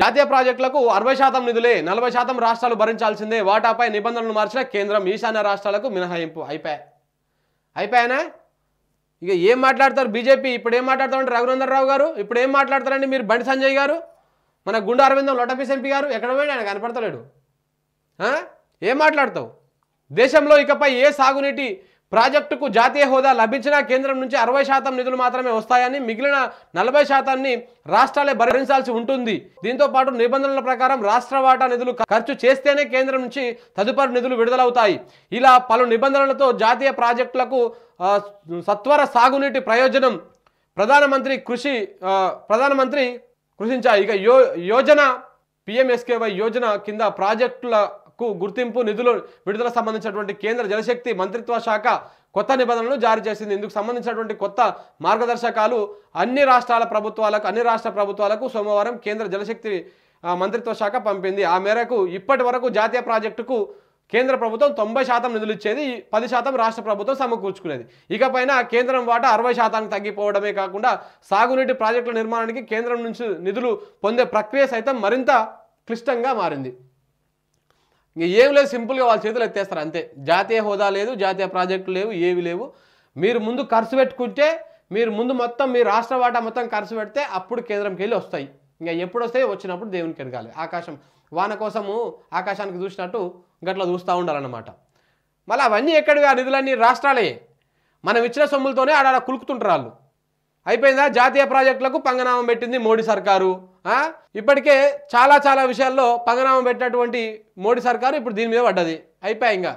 జాతీయ ప్రాజెక్టులకు అరవై శాతం నిధులే నలభై శాతం రాష్ట్రాలు భరించాల్సిందే వాటాపై నిబంధనలు మార్చిన కేంద్రం ఈశాన్య రాష్ట్రాలకు మినహాయింపు అయిపోయాయి అయిపోయానా ఇక ఏం మాట్లాడతారు బీజేపీ ఇప్పుడు ఏం మాట్లాడతారంటే రఘునందర్ రావు గారు ఇప్పుడు ఏం మాట్లాడతారండి మీరు బండి సంజయ్ గారు మన గుండె అరవిందం లోటపీస్ ఎంపీ గారు ఎక్కడ పోయినా ఆయన కనపడతలేడు ఏం మాట్లాడతావు దేశంలో ఇకపై ఏ సాగునీటి ప్రాజెక్టుకు జాతీయ హోదా లభించినా కేంద్రం నుంచి అరవై శాతం నిధులు మాత్రమే వస్తాయని మిగిలిన నలభై శాతాన్ని రాష్ట్రాలే భరించాల్సి ఉంటుంది దీంతో పాటు నిబంధనల ప్రకారం రాష్ట్ర వాటా నిధులు ఖర్చు చేస్తేనే కేంద్రం నుంచి తదుపరి నిధులు విడుదలవుతాయి ఇలా పలు నిబంధనలతో జాతీయ ప్రాజెక్టులకు సత్వర సాగునీటి ప్రయోజనం ప్రధానమంత్రి కృషి ప్రధానమంత్రి కృషించాయి ఇక యో యోజన పిఎంఎస్కేవై యోజన కింద ప్రాజెక్టుల కు గుర్తింపు నిధులు విడుదల సంబంధించినటువంటి కేంద్ర జలశక్తి మంత్రిత్వ శాఖ కొత్త నిబంధనలు జారీ చేసింది ఇందుకు సంబంధించినటువంటి కొత్త మార్గదర్శకాలు అన్ని రాష్ట్రాల ప్రభుత్వాలకు అన్ని రాష్ట్ర ప్రభుత్వాలకు సోమవారం కేంద్ర జలశక్తి మంత్రిత్వ శాఖ పంపింది ఆ మేరకు ఇప్పటి వరకు జాతీయ ప్రాజెక్టుకు కేంద్ర ప్రభుత్వం తొంభై శాతం నిధులు ఇచ్చేది పది శాతం రాష్ట్ర ప్రభుత్వం సమకూర్చుకునేది ఇకపైన కేంద్రం వాటా అరవై శాతానికి తగ్గిపోవడమే కాకుండా సాగునీటి ప్రాజెక్టుల నిర్మాణానికి కేంద్రం నుంచి నిధులు పొందే ప్రక్రియ సైతం మరింత క్లిష్టంగా మారింది ఏం లేదు సింపుల్గా వాళ్ళ చేతులు ఎత్తేస్తారు అంతే జాతీయ హోదా లేదు జాతీయ ప్రాజెక్టులు లేవు ఏవి లేవు మీరు ముందు ఖర్చు పెట్టుకుంటే మీరు ముందు మొత్తం మీ రాష్ట్ర వాటా మొత్తం ఖర్చు పెడితే అప్పుడు కేంద్రంకి వెళ్ళి వస్తాయి ఇంకా ఎప్పుడు వస్తాయి వచ్చినప్పుడు దేవునికి ఎరగాలి ఆకాశం వాన కోసము ఆకాశానికి చూసినట్టు గట్లా చూస్తూ ఉండాలన్నమాట మళ్ళీ అవన్నీ ఎక్కడ ఆ నిధులన్నీ రాష్ట్రాలే మనం ఇచ్చిన సొమ్ములతోనే ఆడ కులుకుతుంటారు వాళ్ళు అయిపోయిందా జాతీయ ప్రాజెక్టులకు పంగనామం పెట్టింది మోడీ సర్కారు ఇప్పటికే చాలా చాలా విషయాల్లో పంగనామం పెట్టినటువంటి మోడీ సర్కారు ఇప్పుడు దీని మీద పడ్డది అయిపోయాయి ఇంకా